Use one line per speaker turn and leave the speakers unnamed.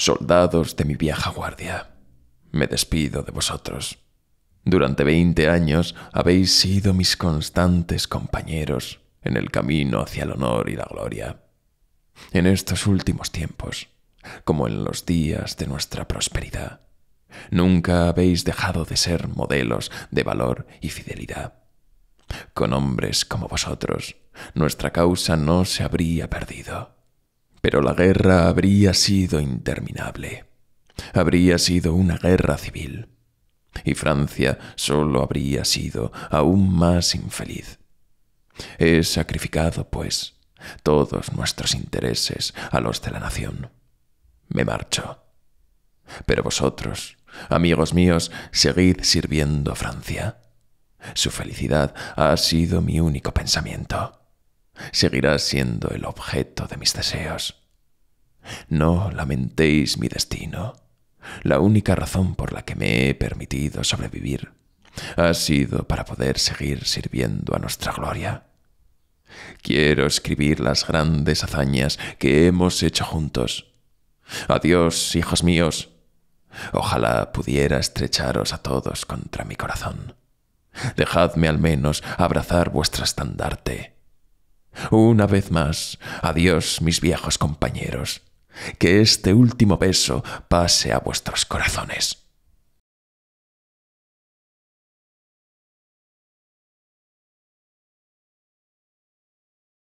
soldados de mi vieja guardia, me despido de vosotros. Durante veinte años habéis sido mis constantes compañeros en el camino hacia el honor y la gloria. En estos últimos tiempos, como en los días de nuestra prosperidad, nunca habéis dejado de ser modelos de valor y fidelidad. Con hombres como vosotros, nuestra causa no se habría perdido. Pero la guerra habría sido interminable. Habría sido una guerra civil. Y Francia solo habría sido aún más infeliz. He sacrificado, pues, todos nuestros intereses a los de la nación. Me marcho. Pero vosotros, amigos míos, seguid sirviendo a Francia. Su felicidad ha sido mi único pensamiento. Seguirá siendo el objeto de mis deseos. No lamentéis mi destino. La única razón por la que me he permitido sobrevivir ha sido para poder seguir sirviendo a nuestra gloria. Quiero escribir las grandes hazañas que hemos hecho juntos. Adiós, hijos míos. Ojalá pudiera estrecharos a todos contra mi corazón. Dejadme al menos abrazar vuestro estandarte una vez más, adiós mis viejos compañeros. Que este último beso pase a vuestros corazones.